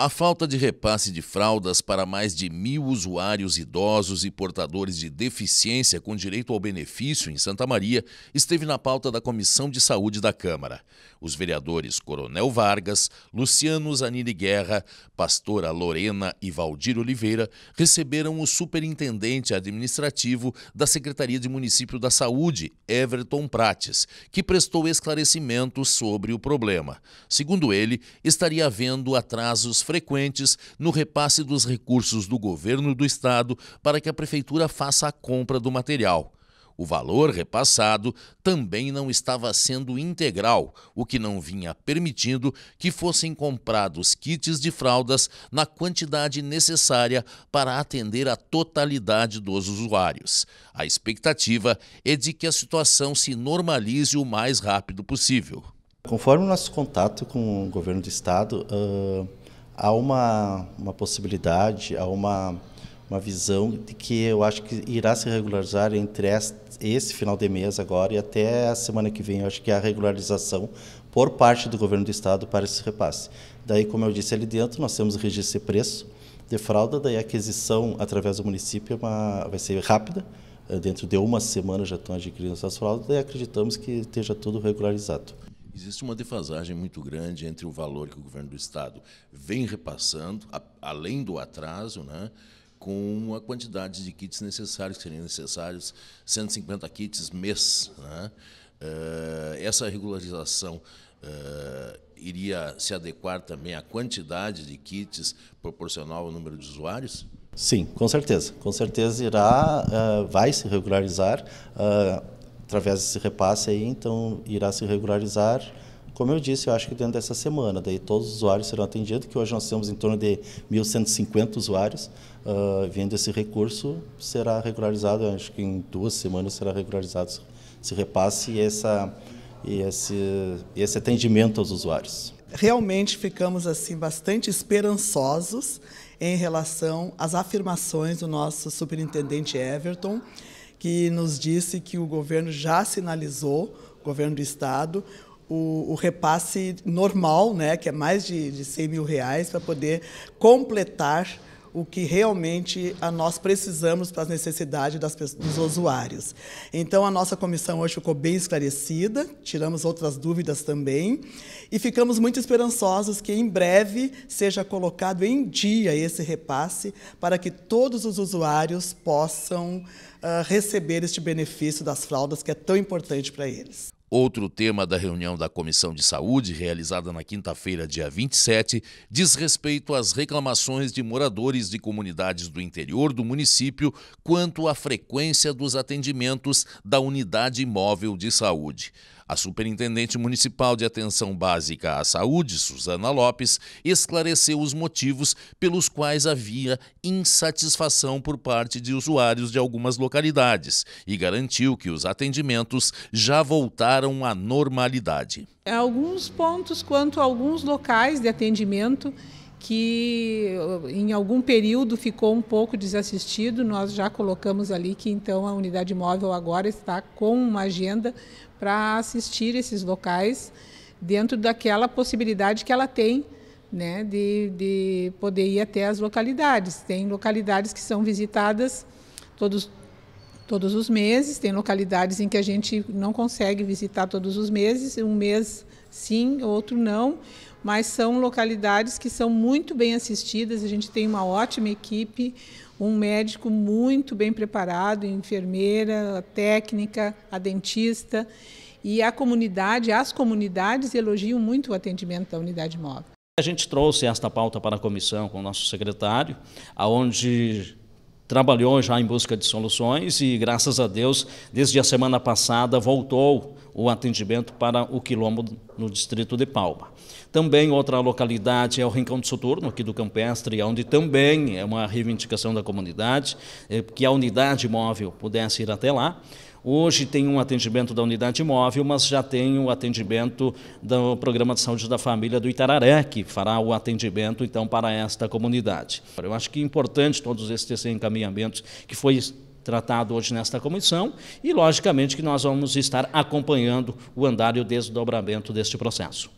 A falta de repasse de fraldas para mais de mil usuários idosos e portadores de deficiência com direito ao benefício em Santa Maria esteve na pauta da Comissão de Saúde da Câmara. Os vereadores Coronel Vargas, Luciano Zanini Guerra, Pastora Lorena e Valdir Oliveira receberam o superintendente administrativo da Secretaria de Município da Saúde, Everton Prates, que prestou esclarecimentos sobre o problema. Segundo ele, estaria havendo atrasos frequentes no repasse dos recursos do governo do estado para que a prefeitura faça a compra do material. O valor repassado também não estava sendo integral, o que não vinha permitindo que fossem comprados kits de fraldas na quantidade necessária para atender a totalidade dos usuários. A expectativa é de que a situação se normalize o mais rápido possível. Conforme o nosso contato com o governo do estado, uh, há uma, uma possibilidade, há uma, uma visão de que eu acho que irá se regularizar entre esse final de mês agora e até a semana que vem. Eu acho que a regularização por parte do governo do estado para esse repasse. Daí, como eu disse ali dentro, nós temos o registro de preço de fralda, daí a aquisição através do município é uma, vai ser rápida. Eh, dentro de uma semana já estão adquirindo essas fraldas, e acreditamos que esteja tudo regularizado existe uma defasagem muito grande entre o valor que o governo do Estado vem repassando, a, além do atraso, né, com a quantidade de kits necessários, que seriam necessários 150 kits mês. Né? Uh, essa regularização uh, iria se adequar também à quantidade de kits proporcional ao número de usuários? Sim, com certeza. Com certeza irá, uh, vai se regularizar. Uh, através desse repasse aí, então irá se regularizar. Como eu disse, eu acho que dentro dessa semana, daí todos os usuários serão atendidos, que hoje nós temos em torno de 1.150 usuários. Uh, vendo esse recurso, será regularizado, acho que em duas semanas será regularizado esse repasse e, essa, e esse, esse atendimento aos usuários. Realmente ficamos assim bastante esperançosos em relação às afirmações do nosso superintendente Everton que nos disse que o governo já sinalizou, o governo do Estado, o, o repasse normal, né, que é mais de, de 100 mil reais, para poder completar o que realmente a nós precisamos para as necessidades das, dos usuários. Então, a nossa comissão hoje ficou bem esclarecida, tiramos outras dúvidas também e ficamos muito esperançosos que em breve seja colocado em dia esse repasse para que todos os usuários possam uh, receber este benefício das fraldas que é tão importante para eles. Outro tema da reunião da Comissão de Saúde, realizada na quinta-feira, dia 27, diz respeito às reclamações de moradores de comunidades do interior do município quanto à frequência dos atendimentos da unidade móvel de saúde. A Superintendente Municipal de Atenção Básica à Saúde, Suzana Lopes, esclareceu os motivos pelos quais havia insatisfação por parte de usuários de algumas localidades e garantiu que os atendimentos já voltaram voltaram à normalidade. É, alguns pontos quanto a alguns locais de atendimento que eh, em algum período ficou um pouco desassistido, nós já colocamos ali que então a unidade móvel agora está com uma agenda para assistir esses locais dentro daquela possibilidade que ela tem né, de, de poder ir até as localidades. Tem localidades que são visitadas todos todos os meses. Tem localidades em que a gente não consegue visitar todos os meses, um mês sim, outro não, mas são localidades que são muito bem assistidas. A gente tem uma ótima equipe, um médico muito bem preparado, enfermeira, técnica, a dentista. E a comunidade, as comunidades elogiam muito o atendimento da unidade móvel. A gente trouxe esta pauta para a comissão com o nosso secretário, aonde trabalhou já em busca de soluções e, graças a Deus, desde a semana passada voltou o atendimento para o quilombo no distrito de Palma. Também outra localidade é o Rincão de Soturno, aqui do Campestre, onde também é uma reivindicação da comunidade, é que a unidade móvel pudesse ir até lá. Hoje tem um atendimento da unidade móvel, mas já tem o atendimento do Programa de Saúde da Família do Itararé, que fará o atendimento então para esta comunidade. Eu acho que é importante todos esses encaminhamentos que foi tratado hoje nesta comissão e, logicamente, que nós vamos estar acompanhando o andar e o desdobramento deste processo.